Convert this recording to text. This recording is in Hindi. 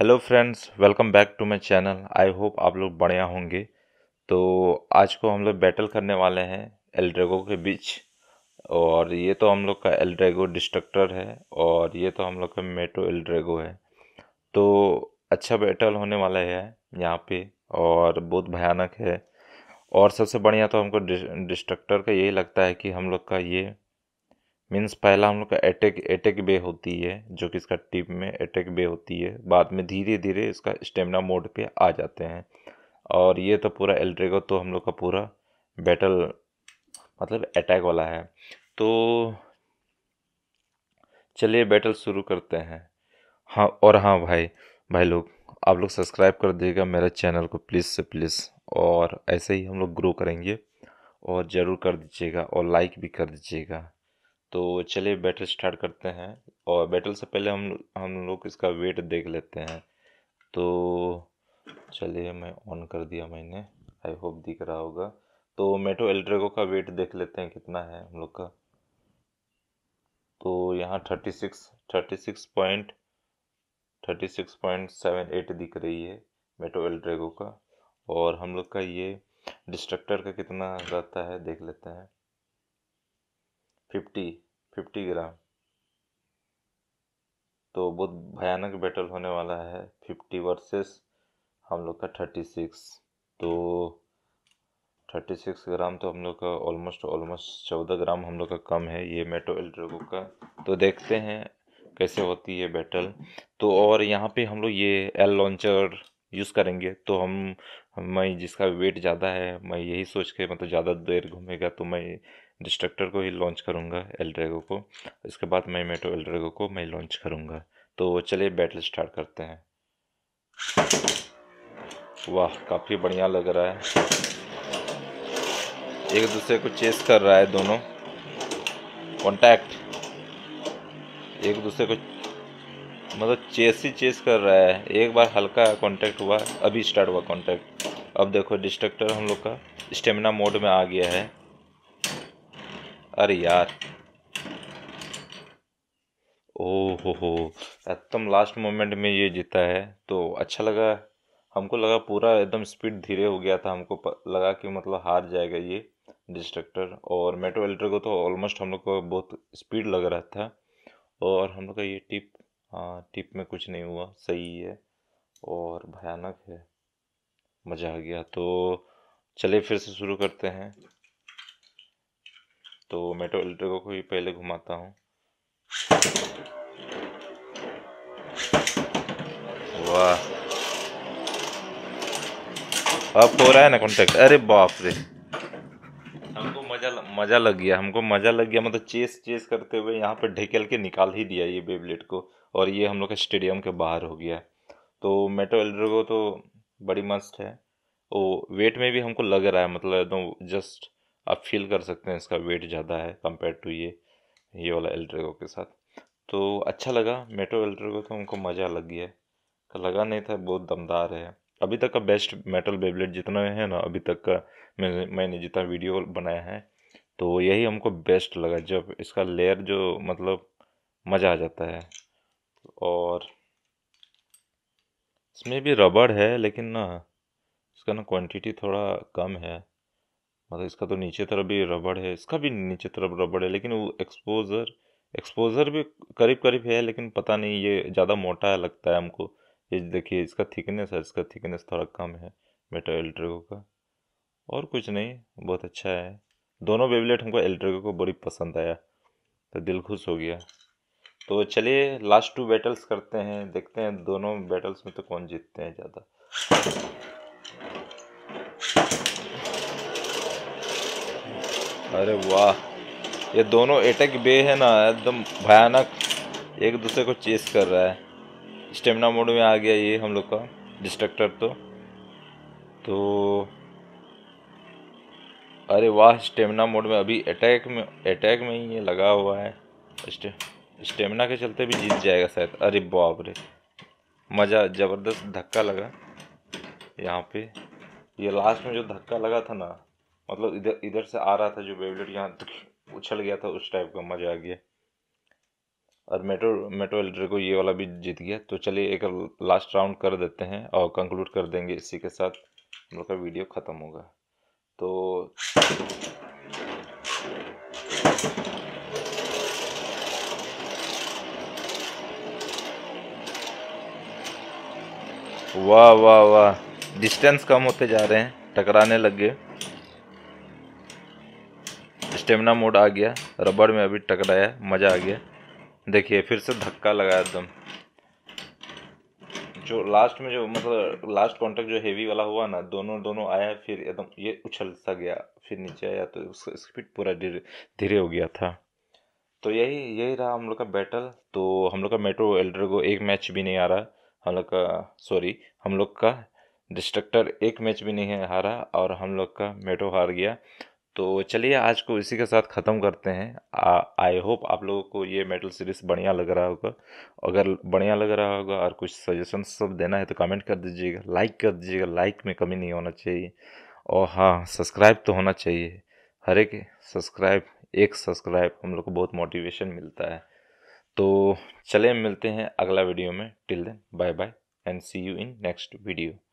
hello friends welcome back to my channel I hope आप लोग बढ़िया होंगे तो आज को हम लोग बैटल करने वाले हैं एलड्रेगो के बीच और ये तो हम लोग का एलड्रेगो डिस्ट्रक्टर है और ये तो हम लोग का मेटो एलड्रेगो है तो अच्छा बैटल होने वाला है यहाँ पे और बहुत भयानक है और सबसे बढ़िया तो हमको डिस्ट्रक्टर का यही लगता है कि हम लोग का ये मीन्स पहला हम लोग का एटेक एटेक बे होती है जो कि इसका टिप में एटेक बे होती है बाद में धीरे धीरे इसका स्टेमिना मोड पे आ जाते हैं और ये तो पूरा एल्ट्रेगो तो हम लोग का पूरा बैटल मतलब अटैक वाला है तो चलिए बैटल शुरू करते हैं हाँ और हाँ भाई भाई लोग आप लोग सब्सक्राइब कर दिएगा मेरा चैनल को प्लीज़ से प्लीज़ और ऐसे ही हम लोग ग्रो करेंगे और ज़रूर कर दीजिएगा और लाइक भी कर दीजिएगा तो चलिए बैटल स्टार्ट करते हैं और बैटल से पहले हम हम लोग इसका वेट देख लेते हैं तो चलिए मैं ऑन कर दिया मैंने आई होप दिख रहा होगा तो मेटो एल्ट्रेगो का वेट देख लेते हैं कितना है हम लोग का तो यहाँ thirty six thirty six point thirty six point seven eight दिख रही है मेटो एल्ट्रेगो का और हम लोग का ये डिस्ट्रक्टर का कितना रहता है देख लेते हैं फिफ्टी फिफ्टी ग्राम तो बहुत भयानक बैटल होने वाला है फिफ्टी वर्सेस हम लोग का थर्टी सिक्स तो थर्टी सिक्स ग्राम तो हम लोग का ऑलमोस्ट ऑलमोस्ट चौदह ग्राम हम लोग का कम है ये मेटो एल्ट्रोगो का तो देखते हैं कैसे होती है बैटल तो और यहाँ पे हम लोग ये एल लॉन्चर यूज़ करेंगे तो हम मैं जिसका वेट ज़्यादा है मैं यही सोच के मतलब ज़्यादा देर घूमेगा तो मैं डिस्ट्रक्टर को ही लॉन्च करूँगा एलड्रेगो को इसके बाद मैं मेटो एलड्रेगो को मैं लॉन्च करूँगा तो चलिए बैटल स्टार्ट करते हैं वाह काफ़ी बढ़िया लग रहा है एक दूसरे को चेस कर रहा है दोनों कॉन्टैक्ट एक दूसरे को मतलब चेस ही चेस कर रहा है एक बार हल्का कॉन्टैक्ट हुआ अभी स्टार्ट हुआ कॉन्टैक्ट अब देखो डिस्ट्रक्टर हम लोग का स्टेमिना मोड में आ गया है अरे यार ओ हो हो एकदम लास्ट मोमेंट में ये जीता है तो अच्छा लगा हमको लगा पूरा एकदम स्पीड धीरे हो गया था हमको लगा कि मतलब हार जाएगा ये डिस्ट्रक्टर और मेट्रो एल्ट्रो को तो ऑलमोस्ट हम लोग को बहुत स्पीड लग रहा था और हम लोग का ये टिप हाँ टिप में कुछ नहीं हुआ सही है और भयानक है मज़ा आ गया तो चलिए फिर से शुरू करते हैं तो मेटो तो इलेक्ट्रिको को ही पहले घुमाता हूँ वाह अब तो हो रहा है ना कॉन्टेक्ट अरे बाप रे हमको मजा मजा लग गया हमको मजा लग गया मतलब चेस चेस करते हुए यहाँ पर ढकेल के निकाल ही दिया ये बेबलेट को और ये हम लोग के स्टेडियम के बाहर हो गया तो मेटो तो एल्ड्रोगो तो बड़ी मस्त है वो वेट में भी हमको लग रहा है मतलब एकदम जस्ट आप फील कर सकते हैं इसका वेट ज़्यादा है कंपेयर टू ये ये वाला एल्ट्रेगो के साथ तो अच्छा लगा मेट्रो एल्ट्रेगो तो उनको मज़ा लग गया तो लगा नहीं था बहुत दमदार है अभी तक का बेस्ट मेटल बेबलेट जितना है ना अभी तक का मैं मैंने जितना वीडियो बनाया है तो यही हमको बेस्ट लगा जब इसका लेयर जो मतलब मज़ा आ जाता है और इसमें भी रबड़ है लेकिन ना इसका ना क्वांटिटी थोड़ा कम है मतलब इसका तो नीचे तरफ भी रबड़ है इसका भी नीचे तरफ रबड़ है लेकिन वो एक्सपोजर एक्सपोजर भी करीब करीब है लेकिन पता नहीं ये ज़्यादा मोटा है लगता है हमको ये देखिए इसका थिकनेस है इसका थिकनेस थोड़ा कम है मेटा एल्ट्रेगो का और कुछ नहीं बहुत अच्छा है दोनों बेबलेट हमको एल्ट्रेगो को बड़ी पसंद आया तो दिल खुश हो गया तो चलिए लास्ट टू बैटल्स करते हैं देखते हैं दोनों बैटल्स में तो कौन जीतते हैं ज़्यादा अरे वाह ये दोनों एटक बे e है ना एकदम भयानक एक दूसरे को चेस कर रहा है स्टेमिना मोड में आ गया ये हम लोग का डिस्ट्रक्टर तो तो अरे वाह स्टेमिना मोड में अभी अटैक e में अटैक e में ही ये लगा हुआ है स्टेमिना के चलते भी जीत जाएगा शायद अरे बाप रे मज़ा ज़बरदस्त धक्का लगा यहाँ पे ये लास्ट में जो धक्का लगा था ना मतलब इधर इधर से आ रहा था जो वेवलेट यहाँ उछल गया था उस टाइप का मज़ा आ गया और मेट्रो मेट्रो एल्डर को ये वाला भी जीत गया तो चलिए एक लास्ट राउंड कर देते हैं और कंक्लूड कर देंगे इसी के साथ हम लोग का वीडियो ख़त्म होगा तो वाह वाह वाह डिस्टेंस कम होते जा रहे हैं टकराने लग गए स्टेमिना मोड आ गया रबड़ में अभी टकराया मज़ा आ गया देखिए फिर से धक्का लगाया एकदम जो लास्ट में जो मतलब लास्ट कॉन्टेक्ट जो हेवी वाला हुआ ना दोनों दोनों आया फिर एकदम ये उछल सा गया फिर नीचे आया तो उसका स्पीड पूरा धीरे हो गया था तो यही यही रहा हम लोग का बैटल तो हम लोग का मेट्रो एल्डर को एक मैच भी नहीं आ रहा हम लोग का सॉरी हम लोग का डिस्ट्रक्टर एक मैच भी नहीं हारा और हम लोग का मेट्रो हार गया तो चलिए आज को इसी के साथ ख़त्म करते हैं आई होप आप लोगों को ये मेटल सीरीज बढ़िया लग रहा होगा अगर बढ़िया लग रहा होगा और कुछ सजेशन सब देना है तो कमेंट कर दीजिएगा लाइक कर दीजिएगा लाइक में कमी नहीं होना चाहिए और हाँ सब्सक्राइब तो होना चाहिए हर एक सब्सक्राइब एक सब्सक्राइब हम लोग को बहुत मोटिवेशन मिलता है तो चले मिलते हैं अगला वीडियो में till then bye bye and see you in next video